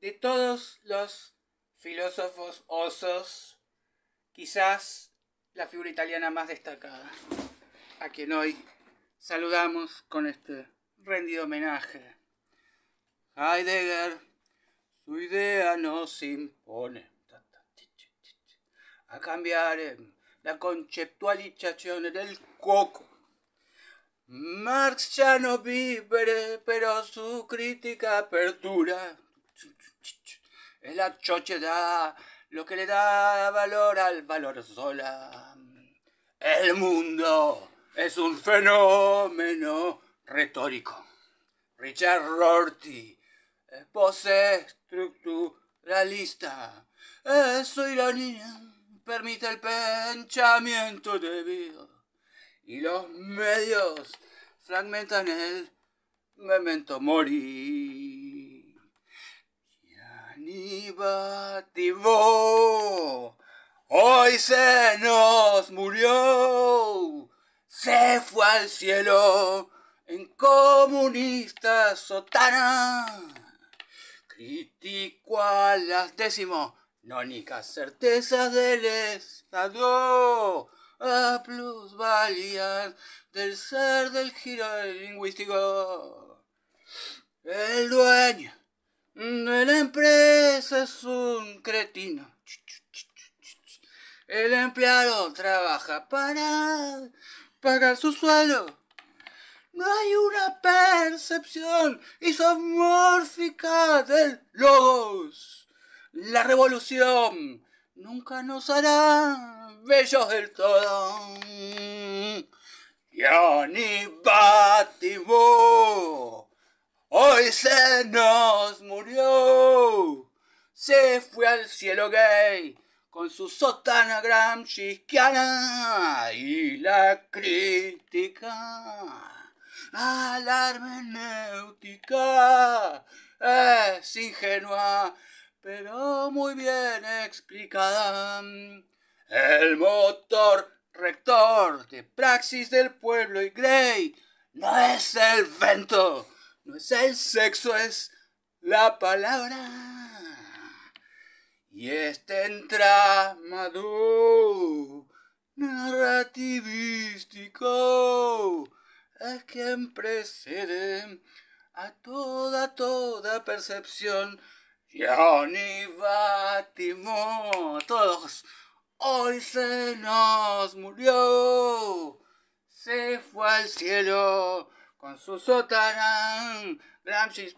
de todos los filósofos osos, quizás la figura italiana más destacada, a quien hoy saludamos con este rendido homenaje. Heidegger, su idea nos impone a cambiar la conceptualización del coco. Marx ya no vive, pero su crítica apertura es la chochedad lo que le da valor al valor sola. El mundo es un fenómeno retórico. Richard Rorty pose estructuralista. Eso ironía permite el pensamiento debido. Y los medios fragmentan el memento morir bativó hoy se nos murió, se fue al cielo en comunista sotana. Critico a las nonicas certezas del Estado, a plusvalías del ser del giro lingüístico. El dueño la empresa es un cretino. El empleado trabaja para pagar su sueldo. No hay una percepción isomórfica del logos. La revolución nunca nos hará bellos del todo. Johnny Bativo se nos murió. Se fue al cielo gay con su sotana gramsciana y la crítica alarmenéutica, es ingenua, pero muy bien explicada. El motor rector de praxis del pueblo y Grey no es el vento, es el sexo, es la palabra. Y este entramado narrativístico es quien precede a toda, toda percepción. Johnny Batimo, todos, hoy se nos murió, se fue al cielo con su sotana gracias